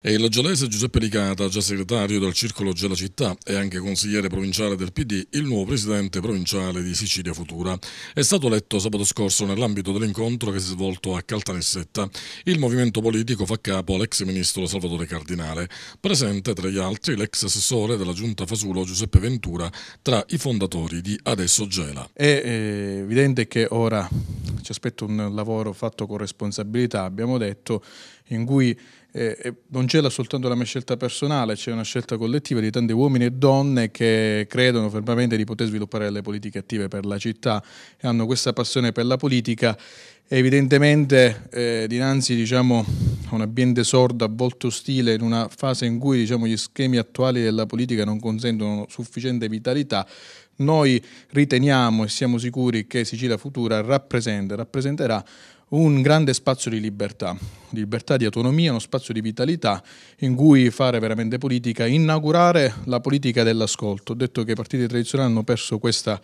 E il gelese Giuseppe Ricata, già segretario del Circolo Gela Città e anche consigliere provinciale del PD, il nuovo presidente provinciale di Sicilia Futura, è stato eletto sabato scorso nell'ambito dell'incontro che si è svolto a Caltanissetta. Il movimento politico fa capo all'ex ministro Salvatore Cardinale, presente tra gli altri l'ex assessore della giunta Fasulo Giuseppe Ventura, tra i fondatori di Adesso Gela. È eh, evidente che ora ci aspetta un lavoro fatto con responsabilità, abbiamo detto, in cui eh, eh non c'è soltanto la mia scelta personale, c'è una scelta collettiva di tanti uomini e donne che credono fermamente di poter sviluppare le politiche attive per la città e hanno questa passione per la politica. Evidentemente eh, dinanzi diciamo, un ambiente sordo, a volte ostile, in una fase in cui diciamo, gli schemi attuali della politica non consentono sufficiente vitalità, noi riteniamo e siamo sicuri che Sicilia Futura rappresenta, rappresenterà un grande spazio di libertà, di libertà di autonomia, uno spazio di vitalità in cui fare veramente politica, inaugurare la politica dell'ascolto. Ho detto che i partiti tradizionali hanno perso questa,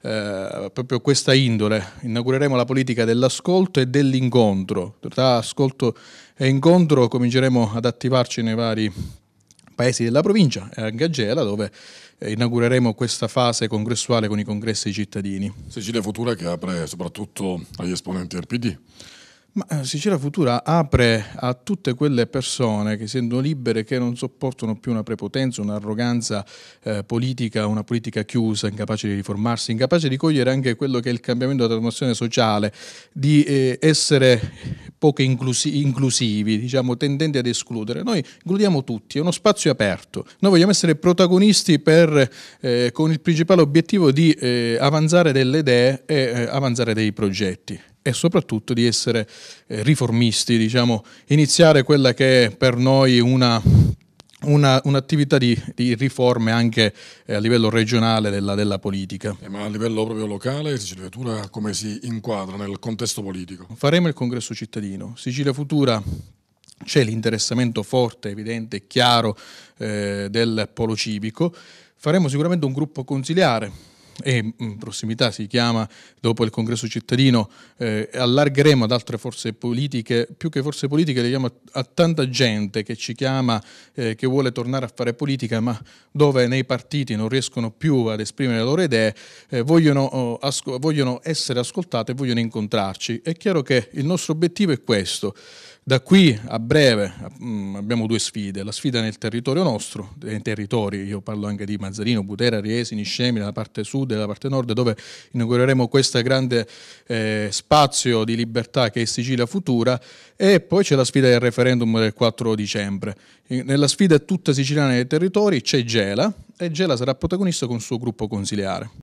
eh, proprio questa indole. Inaugureremo la politica dell'ascolto e dell'incontro. Tra ascolto e incontro cominceremo ad attivarci nei vari paesi della provincia, eh, a Gagela, dove eh, inaugureremo questa fase congressuale con i congressi cittadini. Sicilia Futura che apre soprattutto agli esponenti del PD. Ma eh, Sicilia Futura apre a tutte quelle persone che sentono libere, che non sopportano più una prepotenza, un'arroganza eh, politica, una politica chiusa, incapace di riformarsi, incapace di cogliere anche quello che è il cambiamento della trasformazione sociale, di eh, essere poco inclusi- inclusivi, diciamo, tendenti ad escludere. Noi includiamo tutti, è uno spazio aperto. Noi vogliamo essere protagonisti per, eh, con il principale obiettivo di eh, avanzare delle idee e eh, avanzare dei progetti e soprattutto di essere eh, riformisti, diciamo, iniziare quella che è per noi una una, un'attività di, di, riforme anche eh, a livello regionale della, della politica. Eh, ma a livello proprio locale Sicilia Futura come si inquadra nel contesto politico? Faremo il congresso cittadino. Sicilia Futura c'è l'interessamento forte, evidente e chiaro eh, del polo civico. Faremo sicuramente un gruppo consiliare e in mm, prossimità si chiama dopo il congresso cittadino, eh, allargheremo ad altre forze politiche, più che forze politiche le chiamo a tanta gente che ci chiama, eh, che vuole tornare a fare politica, ma dove nei partiti non riescono più ad esprimere le loro idee, eh, vogliono, oh, asco- vogliono essere ascoltate, vogliono incontrarci. È chiaro che il nostro obiettivo è questo. Da qui a breve mm, abbiamo due sfide, la sfida nel territorio nostro, nei territori, io parlo anche di Mazzarino, Butera, Riesi, Niscemi, nella parte sud e nella parte nord, dove inaugureremo questo grande eh, spazio di libertà che è Sicilia Futura e poi c'è la sfida del referendum del 4 dicembre. Nella sfida tutta siciliana nei territori c'è Gela e Gela sarà protagonista con il suo gruppo consiliare.